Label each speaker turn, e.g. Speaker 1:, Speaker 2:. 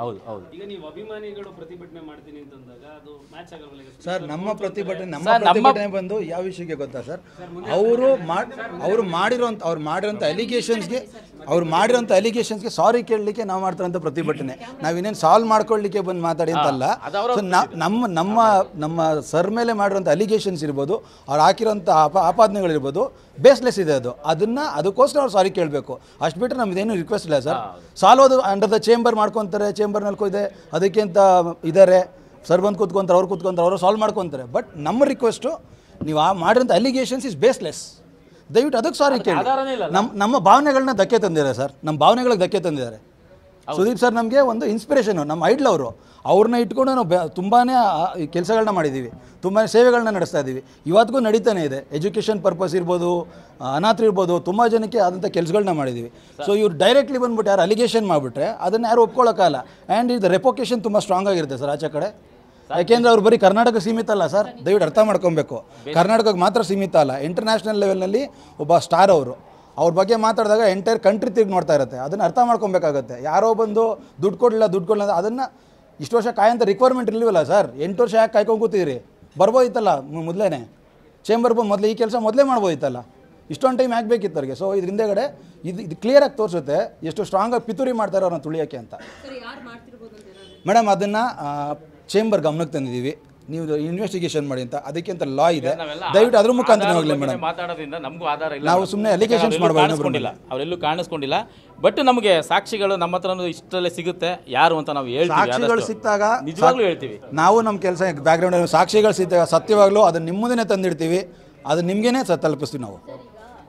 Speaker 1: ಹೌದು ಹೌದು ಈಗ ನೀವು ಅಭಿಮಾನಿಗಳು ಪ್ರತಿಭಟನೆ ಮಾಡ್ತೀನಿ ಅಂದಾಗ ಅದು ಮ್ಯಾಚ್ ಆಗಲ್ವಲ್ಲ ಸರ್ ನಮ್ಮ ಪ್ರತಿಭಟನೆ ನಮ್ಮ ಪ್ರತಿಭಟನೆ ಬಂದು ಯಾವ ವಿಷಯಕ್ಕೆ ಗೊತ್ತಾ ಸರ್ ಅವರು ಮಾಡಿ ಅವರು ಮಾಡಿರೋಂಥ ಅವ್ರು ಮಾಡಿರೋಂಥ ಅಲಿಗೇಷನ್ಸ್ಗೆ ಅವ್ರು ಮಾಡಿರೋಂಥ ಅಲಿಗೇಷನ್ಸ್ಗೆ ಸಾರಿ ಕೇಳಲಿಕ್ಕೆ ನಾವು ಮಾಡ್ತಾರಂಥ ಪ್ರತಿಭಟನೆ ನಾವಿನ್ನೇನು ಸಾಲ್ವ್ ಮಾಡ್ಕೊಳ್ಳಿಕ್ಕೆ ಬಂದು ಮಾತಾಡಿ ಅಂತಲ್ಲ ನಮ್ಮ ನಮ್ಮ ನಮ್ಮ ಸರ್ ಮೇಲೆ ಮಾಡಿರೋಂಥ ಅಲಿಗೇಷನ್ಸ್ ಇರ್ಬೋದು ಅವ್ರು ಹಾಕಿರೋಂಥ ಅಪ ಆಪಾದನೆಗಳಿರ್ಬೋದು ಬೇಸ್ಲೆಸ್ ಇದೆ ಅದು ಅದನ್ನು ಅದಕ್ಕೋಸ್ಕರ ಅವ್ರು ಸಾರಿ ಕೇಳಬೇಕು ಅಷ್ಟು ಬಿಟ್ಟರೆ ನಮ್ದೇನು ರಿಕ್ವೆಸ್ಟ್ ಇಲ್ಲ ಸರ್ ಸಾಲ್ವ್ ಅದು ಅಂಡರ್ ದ ಚೇಂಬರ್ ಮಾಡ್ಕೊತಾರೆ ಚೇಂಬರ್ನಲ್ಲಿ ನಲ್ಕೋದೆ ಅದಕ್ಕೆ ಅಂತ ಇದ್ದಾರೆ ಸರ್ ಬಂದು ಕೂತ್ಕೊಂತಾರೆ ಅವ್ರು ಕೂತ್ಕೊಂತಾರೆ ಅವರು ಸಾಲ್ವ್ ಮಾಡ್ಕೊತಾರೆ ಬಟ್ ನಮ್ಮ ರಿಕ್ವೆಸ್ಟು ನೀವು ಆ ಮಾಡಿರೋಂಥ ಅಲಿಗೇಷನ್ಸ್ ಇಸ್ ಬೇಸ್ಲೆಸ್ ದಯವಿಟ್ಟು ಅದಕ್ಕೆ ಸಾರಿ ಕೇಳಿ ನಮ್ಮ ನಮ್ಮ ಭಾವನೆಗಳನ್ನ ಧಕ್ಕೆ ತಂದಿದ್ದಾರೆ ಸರ್ ನಮ್ಮ ಭಾವನೆಗಳಿಗೆ ಧಕ್ಕೆ ತಂದಿದ್ದಾರೆ ಸುದೀಪ್ ಸರ್ ನಮಗೆ ಒಂದು ಇನ್ಸ್ಪಿರೇಷನು ನಮ್ಮ ಐಡ್ಲ್ ಅವರು ಅವ್ರನ್ನ ಇಟ್ಕೊಂಡು ನಾವು ತುಂಬಾ ಕೆಲಸಗಳನ್ನ ಮಾಡಿದ್ದೀವಿ ತುಂಬಾ ಸೇವೆಗಳನ್ನ ನಡೆಸ್ತಾ ಇದ್ದೀವಿ ಇವತ್ತಿಗೂ ನಡೀತಾನೆ ಇದೆ ಎಜುಕೇಷನ್ ಪರ್ಪಸ್ ಇರ್ಬೋದು ಅನಾಥ ಇರ್ಬೋದು ತುಂಬ ಜನಕ್ಕೆ ಆದಂಥ ಕೆಲಸಗಳನ್ನ ಮಾಡಿದ್ದೀವಿ ಸೊ ಇವ್ರು ಡೈರೆಕ್ಟ್ಲಿ ಬಂದ್ಬಿಟ್ಟು ಯಾರು ಅಲಿಗೇಷನ್ ಮಾಡಿಬಿಟ್ರೆ ಅದನ್ನು ಯಾರು ಒಪ್ಕೊಳ್ಳೋಕ್ಕಲ್ಲ ಆ್ಯಂಡ್ ಇದು ರೆಪೋಕೇಷನ್ ತುಂಬ ಸ್ಟ್ರಾಂಗ್ ಆಗಿರುತ್ತೆ ಸರ್ ಆಚೆ ಕಡೆ ಯಾಕೆಂದ್ರೆ ಅವ್ರು ಬರೀ ಕರ್ನಾಟಕ ಸೀಮಿತ ಅಲ್ಲ ಸರ್ ದಯವಿಟ್ಟು ಅರ್ಥ ಮಾಡ್ಕೊಬೇಕು ಕರ್ನಾಟಕಕ್ಕೆ ಮಾತ್ರ ಸೀಮಿತ ಅಲ್ಲ ಇಂಟರ್ನ್ಯಾಷನಲ್ ಲೆವೆಲ್ನಲ್ಲಿ ಒಬ್ಬ ಸ್ಟಾರ್ ಅವರು ಅವ್ರ ಬಗ್ಗೆ ಮಾತಾಡಿದಾಗ ಎಂಟೈರ್ ಕಂಟ್ರಿ ತಿರ್ಗಿ ನೋಡ್ತಾ ಇರುತ್ತೆ ಅದನ್ನು ಅರ್ಥ ಮಾಡ್ಕೊಬೇಕಾಗತ್ತೆ ಯಾರೋ ಬಂದು ದುಡ್ಡು ಕೊಡಲಿಲ್ಲ ದುಡ್ಡು ಕೊಡಲಿಲ್ಲ ಅದನ್ನು ಇಷ್ಟು ವರ್ಷ ಕಾಯಂತ ರಿಕ್ವೈರ್ಮೆಂಟ್ ಇರಲಿವಲ್ಲ ಸರ್ ಎಂಟು ವರ್ಷ ಯಾಕೆ ಕಾಯ್ಕೊಂಡು ಕೂತಿದ್ರಿ ಬರ್ಬೋದಿತ್ತಲ್ಲ ಮೊದಲೇ ಚೇಂಬರ್ ಬಂದು ಮೊದಲು ಈ ಕೆಲಸ ಮೊದಲೇ ಮಾಡ್ಬೋದಿತ್ತಲ್ಲ ಇಷ್ಟೊಂದು ಟೈಮ್ ಆಗಬೇಕಿತ್ತು ಅವ್ರಿಗೆ ಸೊ ಇದ್ರ ಹಿಂದೆಗಡೆ ಇದು ಇದು ಕ್ಲಿಯರಾಗಿ ತೋರಿಸುತ್ತೆ ಎಷ್ಟು ಸ್ಟ್ರಾಂಗಾಗಿ ಪಿತೂರಿ ಮಾಡ್ತಾರೆ ಅವ್ರನ್ನ ತುಳಿಯೋಕ್ಕೆ ಅಂತ ಮೇಡಮ್ ಅದನ್ನು ಚೇಂಬರ್ ಗಮನಕ್ಕೆ ತಂದಿದ್ದೀವಿ ನೀವು ಇನ್ವೆಸ್ಟಿಗೇಷನ್ ಮಾಡಿ ಅಂತ ಅದಕ್ಕೆ ಅಂತ ಲಾ ಇದೆ ದಯವಿಟ್ಟು ಅದ್ರ ಮುಖಾಂತರ ಮೇಡಮ್ ಮಾತಾಡೋದ್ರಿಂದ ನಮಗೂ ಆಧಾರ ಇಲ್ಲ ನಾವು ಸುಮ್ಮನೆ ಅಲಿಗೇಷನ್ಸ್ ಮಾಡಬಾರ್ದು ಅವರೆಲ್ಲೂ ಕಾಣಿಸ್ಕೊಂಡಿಲ್ಲ ಬಟ್ ನಮಗೆ ಸಾಕ್ಷಿಗಳು ನಮ್ಮ ಹತ್ರ ಇಷ್ಟರಲ್ಲೇ ಸಿಗುತ್ತೆ ಯಾರು ಅಂತ ನಾವು ಹೇಳ್ತೀವಿ ಸಾಕ್ಷಿಗಳು ಸಿಕ್ಕಾಗ ನಿಜವಾಗ್ಲೂ ಹೇಳ್ತೀವಿ ನಾವು ನಮ್ಮ ಕೆಲಸ ಬ್ಯಾಕ್ಗ್ರೌಂಡ್ ಸಾಕ್ಷಿಗಳು ಸಿಗ್ತಾಗ ಸತ್ಯವಾಗ್ಲೂ ಅದನ್ನ ನಿಮ್ಮ ತಂದಿಡ್ತೀವಿ ಅದು ನಿಮಗೇನೆ ತಲುಪಿಸ್ತೀವಿ ನಾವು